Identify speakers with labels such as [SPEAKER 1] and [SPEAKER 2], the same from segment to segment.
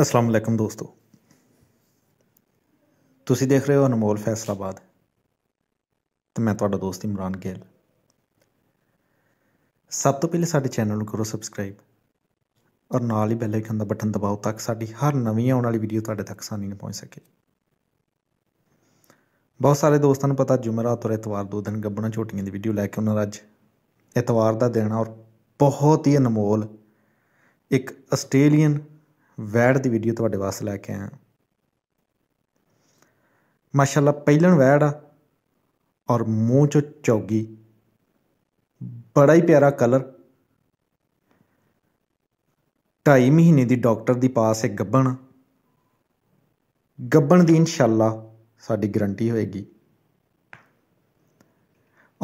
[SPEAKER 1] ਅਸਲਾਮ ਵਾਲੇਕਮ ਦੋਸਤੋ ਤੁਸੀਂ ਦੇਖ ਰਹੇ ਹੋ ਅਨਮੋਲ ਫੈਸਲਾਬਾਦ ਤੇ ਮੈਂ ਤੁਹਾਡਾ ਦੋਸਤ ਇਮਰਾਨ ਗਿੱਲ ਸਭ ਤੋਂ ਪਹਿਲੇ ਸਾਡੇ ਚੈਨਲ ਨੂੰ ਕਰੋ ਸਬਸਕ੍ਰਾਈਬ ਔਰ ਨਾਲ ਹੀ ਬੈਲ ਆਈਕਨ ਦਾ ਬਟਨ ਦਬਾਓ ਤਾਂ ਕਿ ਸਾਡੀ ਹਰ ਨਵੀਂ ਆਉਣ ਵਾਲੀ ਵੀਡੀਓ ਤੁਹਾਡੇ ਤੱਕ ਆਸਾਨੀ ਨਾਲ ਪਹੁੰਚ ਸਕੇ ਬਹੁਤ ਸਾਰੇ ਦੋਸਤਾਂ ਨੂੰ ਪਤਾ ਜੁਮਰਾਤ ਔਰ ਇਤਵਾਰ ਦੋ ਦਿਨ ਗੱਬਣਾ ਛੋਟੀਆਂ ਦੀ ਵੀਡੀਓ ਲੈ ਕੇ ਉਹਨਾਂ ਦਾ ਅੱਜ ਇਤਵਾਰ ਦਾ ਦਿਨ ਔਰ ਬਹੁਤ ਹੀ ਅਨਮੋਲ ਇੱਕ ਆਸਟ੍ਰੇਲੀਅਨ ਵੈੜ ਦੀ ਵੀਡੀਓ ਤੁਹਾਡੇ ਵਾਸਤੇ ਲੈ ਕੇ ਆਇਆ ਮਾਸ਼ਾਅੱਲਾ ਪਹਿਲਣ ਵੈੜ ਆ ਔਰ ਮੂੰਹ ਚ ਚੌਗੀ ਬੜਾ ਹੀ ਪਿਆਰਾ ਕਲਰ 2.5 ਮਹੀਨੇ ਦੀ ਡਾਕਟਰ ਦੀ ਪਾਸ ਹੈ ਗੱਬਣ ਗੱਬਣ ਦੀ ਇਨਸ਼ਾਅੱਲਾ ਸਾਡੀ ਗਰੰਟੀ ਹੋਏਗੀ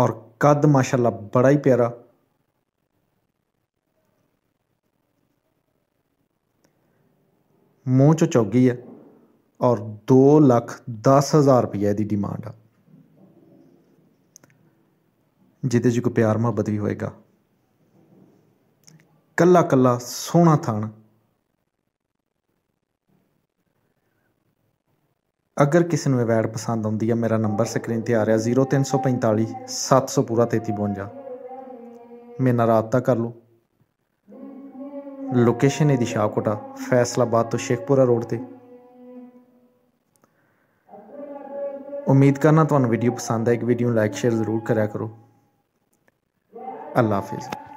[SPEAKER 1] ਔਰ ਕੱਦ ਮਾਸ਼ਾਅੱਲਾ ਬੜਾ ਹੀ ਪਿਆਰਾ ਮੂੰਹ ਚ ਚੌਗੀ ਆ ਔਰ 2 ਲੱਖ 10 ਹਜ਼ਾਰ ਰੁਪਏ ਦੀ ਡਿਮਾਂਡ ਆ ਜਿੱਤੇ ਜੀ ਕੋ ਪਿਆਰ ਮੁਹੱਬਤ ਵੀ ਹੋਏਗਾ ਕੱਲਾ ਕੱਲਾ ਸੋਹਣਾ ਥਾਣ ਅਗਰ ਕਿਸੇ ਨੂੰ ਇਹ ਵੈਡ ਪਸੰਦ ਆਉਂਦੀ ਹੈ ਮੇਰਾ ਨੰਬਰ ਸਕਰੀਨ ਤੇ ਆ ਰਿਹਾ 700 ਪੂਰਾ 3352 ਮੇਰੇ ਨਾਲ ਰਾਬਤਾ ਕਰ ਲਓ ਲੋਕੇਸ਼ਨ ਇਹਦੀ ਸ਼ਾਹਕੋਟਾ ਫੈਸਲਾਬਾਦ ਤੋਂ ਸ਼ੇਖਪੁਰਾ ਰੋਡ ਤੇ ਉਮੀਦ ਕਰਨਾ ਤੁਹਾਨੂੰ ਵੀਡੀਓ ਪਸੰਦ ਆਇਆ ਇੱਕ ਵੀਡੀਓ ਨੂੰ ਲਾਈਕ ਸ਼ੇਅਰ ਜ਼ਰੂਰ ਕਰਿਆ ਕਰੋ ਅੱਲਾ ਹਾਫਿਜ਼